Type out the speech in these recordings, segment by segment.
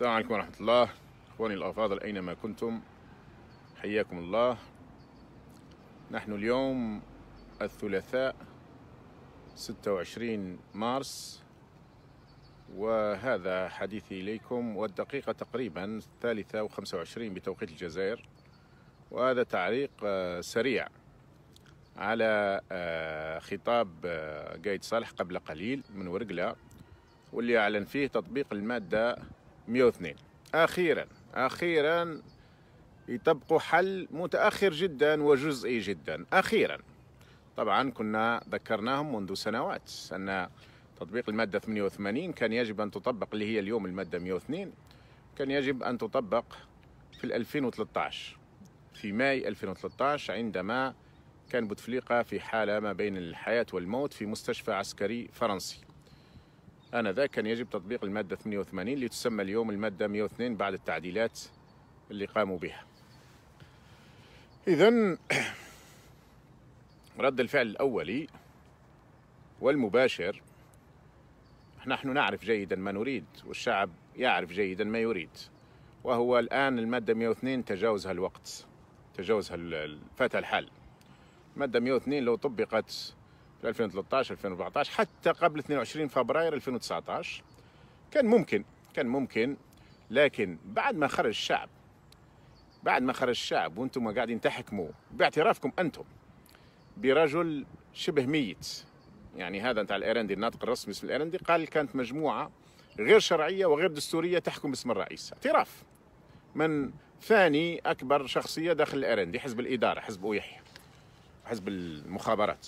السلام عليكم ورحمة الله إخواني الأفاضل أينما كنتم حياكم الله نحن اليوم الثلاثاء 26 مارس وهذا حديثي إليكم والدقيقة تقريبا الثالثة و و25 بتوقيت الجزائر وهذا تعليق آه، سريع على آه، خطاب آه، قايد صالح قبل قليل من ورقلة واللي أعلن فيه تطبيق المادة 102 أخيرا أخيرا يطبقوا حل متأخر جدا وجزئي جدا أخيرا طبعا كنا ذكرناهم منذ سنوات أن تطبيق المادة 88 كان يجب أن تطبق اللي هي اليوم المادة 102 كان يجب أن تطبق في 2013 في ماي 2013 عندما كان بوتفليقة في حالة ما بين الحياة والموت في مستشفى عسكري فرنسي آنذاك كان يجب تطبيق المادة 88 اللي تسمى اليوم المادة 102 بعد التعديلات اللي قاموا بها إذا رد الفعل الأولي والمباشر نحن نعرف جيدا ما نريد والشعب يعرف جيدا ما يريد وهو الآن المادة 102 تجاوزها الوقت تجاوزها فات الحل المادة 102 لو طبقت في 2013 2014 حتى قبل 22 فبراير 2019 كان ممكن كان ممكن لكن بعد ما خرج الشعب بعد ما خرج الشعب وانتم قاعدين تحكموا باعترافكم انتم برجل شبه ميت يعني هذا نتاع الايرندي الناطق الرسمي باسم الايرندي قال كانت مجموعه غير شرعيه وغير دستوريه تحكم باسم الرئيس اعتراف من ثاني اكبر شخصيه داخل الايرندي حزب الاداره حزب اويحيى حزب المخابرات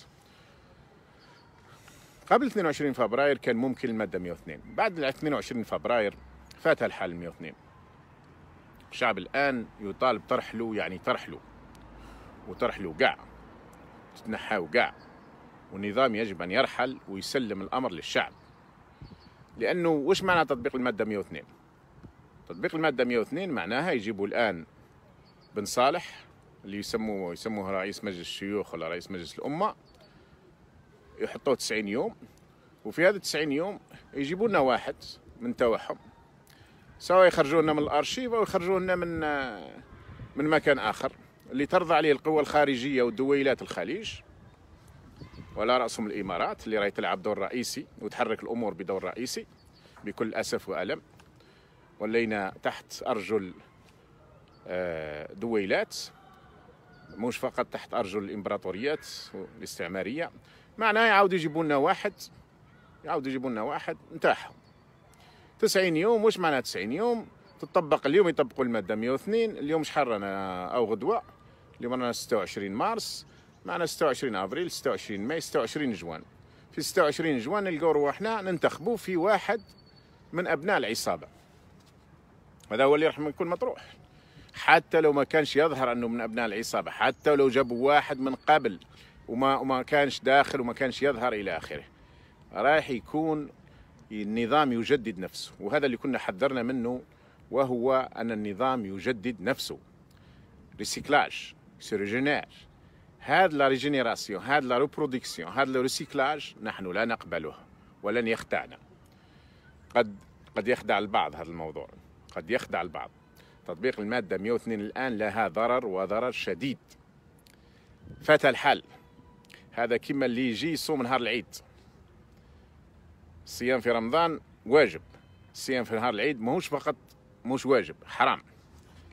قبل 22 فبراير كان ممكن الماده 102 بعد 22 فبراير فات الحال 102 الشعب الان يطالب طرحله يعني طرحله وترحلو قاع تتنحاه قاع والنظام يجب ان يرحل ويسلم الامر للشعب لانه وش معنى تطبيق الماده 102 تطبيق الماده 102 معناها يجيبوا الان بن صالح اللي يسموه يسموه رئيس مجلس الشيوخ ولا رئيس مجلس الامه يحطوه 90 يوم وفي هذا 90 يوم يجيبوا لنا واحد من توهم سواء يخرجونا من الارشيف او يخرجونا من آه، من مكان اخر اللي ترضى عليه القوى الخارجيه ودويلات الخليج ولا راسهم الامارات اللي راهي تلعب دور رئيسي وتحرك الامور بدور رئيسي بكل اسف والم ولينا تحت ارجل آه، دويلات مش فقط تحت أرجل الإمبراطوريات الاستعمارية معناه يعاودوا يجيبوا لنا واحد يعاودوا يجيبوا لنا واحد نتاعهم 90 يوم واش معناها 90 يوم تطبق اليوم يطبقوا المادة 102 اليوم شحال رانا أو غدوة اليوم رانا 26 مارس معنا 26 أبريل 26 ماي 26 جوان في 26 جوان نلقاو رواحنا ننتخبوا في واحد من أبناء العصابة هذا هو اللي راح يكون مطروح حتى لو ما كانش يظهر انه من ابناء العصابه حتى لو جابوا واحد من قبل وما وما كانش داخل وما كانش يظهر الى اخره رايح يكون النظام يجدد نفسه وهذا اللي كنا حذرنا منه وهو ان النظام يجدد نفسه ريسيكلاج سيرجينير هذا لا ريجينيراسيون هذا لا ريبرودكسيون هذا ريسيكلاج نحن لا نقبله ولن يخدعنا قد قد يخدع البعض هذا الموضوع قد يخدع البعض تطبيق المادة 102 الآن لها ضرر وضرر شديد فات الحل هذا كما اللي يجي يصوم نهار العيد الصيام في رمضان واجب الصيام في نهار العيد ماهوش فقط مش واجب حرام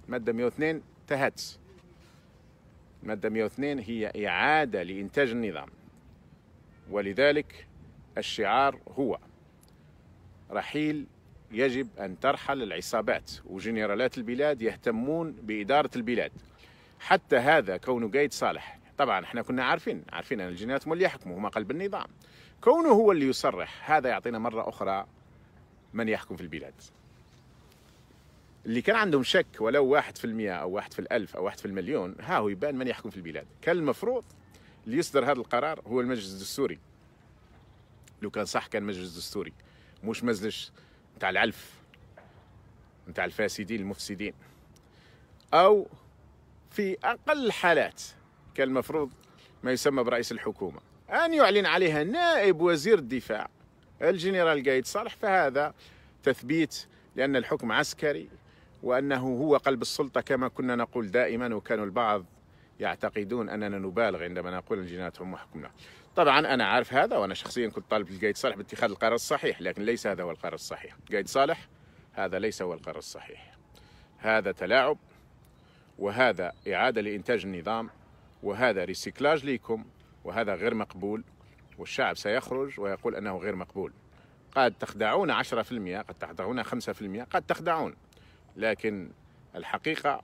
المادة 102 انتهت المادة 102 هي إعادة لإنتاج النظام ولذلك الشعار هو رحيل يجب أن ترحل العصابات وجنرالات البلاد يهتمون بإدارة البلاد حتى هذا كونه قايد صالح طبعا احنا كنا عارفين عارفين ان الجنرالات هم اللي يحكموا هم قلب النظام كونه هو اللي يصرح هذا يعطينا مرة أخرى من يحكم في البلاد اللي كان عندهم شك ولو واحد في المئة أو واحد في الألف أو واحد في المليون ها هو يبان من يحكم في البلاد كان المفروض اللي يصدر هذا القرار هو المجلس الدستوري لو كان صح كان مجلس دستوري مش مجلس بتاع العلف بتاع الفاسدين المفسدين أو في أقل حالات المفروض ما يسمى برئيس الحكومة أن يعلن عليها نائب وزير الدفاع الجنرال قايد صالح فهذا تثبيت لأن الحكم عسكري وأنه هو قلب السلطة كما كنا نقول دائما وكان البعض يعتقدون أننا نبالغ عندما نقول الجنات هم حكمنا طبعا انا عارف هذا وانا شخصيا كنت طالب القايد صالح باتخاذ القرار الصحيح لكن ليس هذا هو القرار الصحيح قايد صالح هذا ليس هو القرار الصحيح هذا تلاعب وهذا إعادة لإنتاج النظام وهذا ريسيكلاج ليكم وهذا غير مقبول والشعب سيخرج ويقول أنه غير مقبول قد تخدعون 10% قد تخدعون 5% قد تخدعون لكن الحقيقة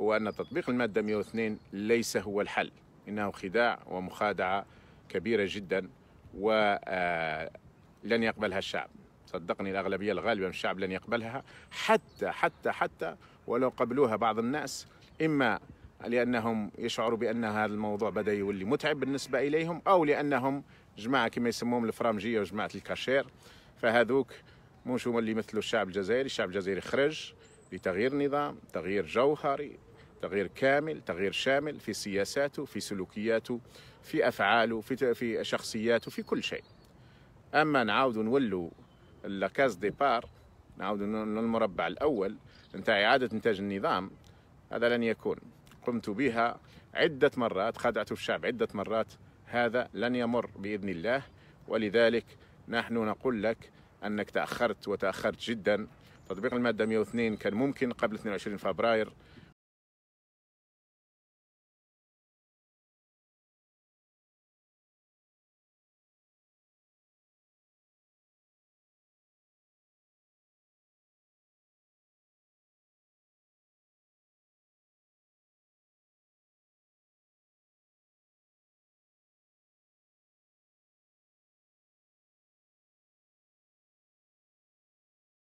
هو أن تطبيق المادة 102 ليس هو الحل إنه خداع ومخادعة كبيرة جدا ولن آه، يقبلها الشعب صدقني الأغلبية الغالبة من الشعب لن يقبلها حتى حتى حتى ولو قبلوها بعض الناس إما لأنهم يشعروا بأن هذا الموضوع بدأ يولي متعب بالنسبة إليهم أو لأنهم جماعة كما يسموهم الفرامجية وجماعة الكاشير فهذوك مش هما اللي يمثلوا الشعب الجزائري الشعب الجزائري خرج لتغيير نظام تغيير جوهري تغيير كامل تغيير شامل في سياساته في سلوكياته في أفعاله في, في شخصياته في كل شيء أما نعاود نولوا لاكاز ديبار نعاود للمربع الأول نتاع إعادة إنتاج النظام هذا لن يكون قمت بها عدة مرات خدعت الشعب عدة مرات هذا لن يمر بإذن الله ولذلك نحن نقول لك أنك تأخرت وتأخرت جدا تطبيق المادة 102 كان ممكن قبل 22 فبراير